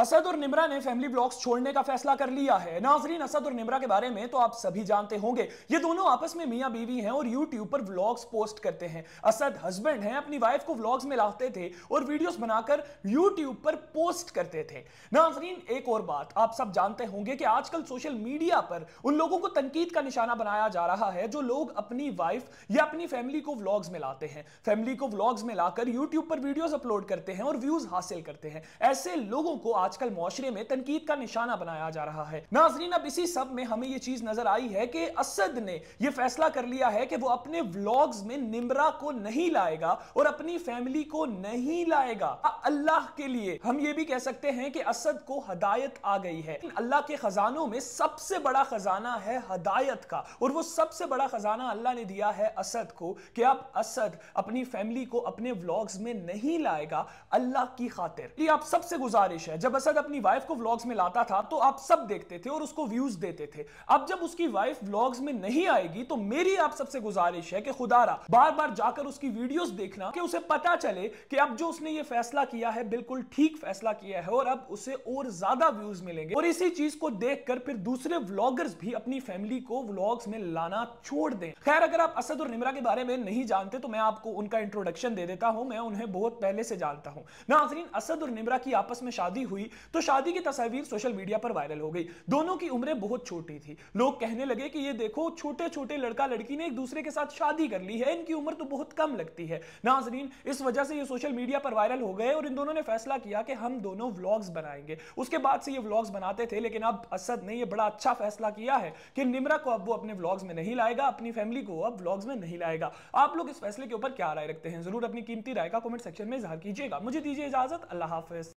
असद और निमरा ने family blogs छोड़ने का फैसला कर लिया है नाजरीन असद और निमरा के बारे में तो आप सभी जानते होंगे ये दोनों आपस में मियाँ बीवी हैं और यूट्यूब पर व्लॉग्स पोस्ट करते हैं असद हस्बैंड हैं अपनी वाइफ को व्लॉग्स में लाते थे और वीडियोस बनाकर यूट्यूब पर पोस्ट करते थे नाजरीन एक और बात आप सब जानते होंगे कि आजकल सोशल मीडिया पर उन लोगों को तनकीद का निशाना बनाया जा रहा है जो लोग अपनी वाइफ या अपनी फैमिली को व्लॉग्स में लाते हैं फैमिली को व्लॉग्स में लाकर यूट्यूब पर वीडियोज अपलोड करते हैं और व्यूज हासिल करते हैं ऐसे लोगों को आजकल मुआरे में तनकीद का निशाना बनाया जा रहा है नाजरीन अब इसी सब में हमें ये चीज नजर आई है कि असद ने यह फैसला कर लिया है कि वो अपने व्लॉग्स में निमरा को नहीं लाएगा और अपनी फैमिली को नहीं लाएगा अल्लाह के लिए हम ये भी कह सकते हैं कि असद को हदायत आ गई है अल्लाह के खजानों में सबसे बड़ा खजाना है हदायत का और वो सबसे बड़ा खजाना अल्लाह ने दिया है असद को कि अब असद अपनी फैमिली को अपने व्लॉग्स में नहीं लाएगा अल्लाह की खातिर ये आप सबसे गुजारिश है जब असद अपनी वाइफ को व्लॉग्स में लाता था तो आप सब देखते थे और उसको व्यूज देते थे अब जब उसकी वाइफ व्लॉग्स में नहीं आएगी तो मेरी आप सबसे गुजारिश है कि खुदारा बार बार जाकर उसकी वीडियोस देखना कि उसे पता चले कि अब जो उसने ये फैसला किया है बिल्कुल ठीक फैसला किया है और अब उसे और ज्यादा व्यूज मिलेंगे और इसी चीज को देख फिर दूसरे व्लॉगर्स भी अपनी फैमिली को व्लॉग्स में लाना छोड़ दें खैर अगर आप असद और निमरा के बारे में नहीं जानते तो मैं आपको उनका इंट्रोडक्शन दे देता हूं मैं उन्हें बहुत पहले से जानता हूं नाजरीन असद और निमरा की आपस में शादी हुई थी तो शादी की तस्वीर सोशल मीडिया पर वायरल हो गई दोनों की उम्रें बहुत छोटी थी लोग कहने लगे कि ये देखो छोटे छोटे लड़का लड़की ने एक दूसरे के साथ शादी कर ली है इनकी उम्र तो बहुत कम लगती है नाजरीन इस वजह से ये सोशल मीडिया पर वायरल हो गए और इन दोनों ने फैसला किया कि हम दोनों व्लॉग्स बनाएंगे उसके बाद से ये व्लॉग्स बनाते थे लेकिन अब असद ने ये बड़ा अच्छा फैसला किया है कि निमरा को अब वो अपने व्लॉग्स में नहीं लाएगा अपनी फैमिली को अब व्लॉग्स में नहीं लाएगा आप लोग इस फैसले के ऊपर क्या राय रखते हैं जरूर अपनी कीमती राय का कमेंट सेक्शन में इजहार कीजिएगा मुझे दीजिए इजाजत अल्लाह हाफिज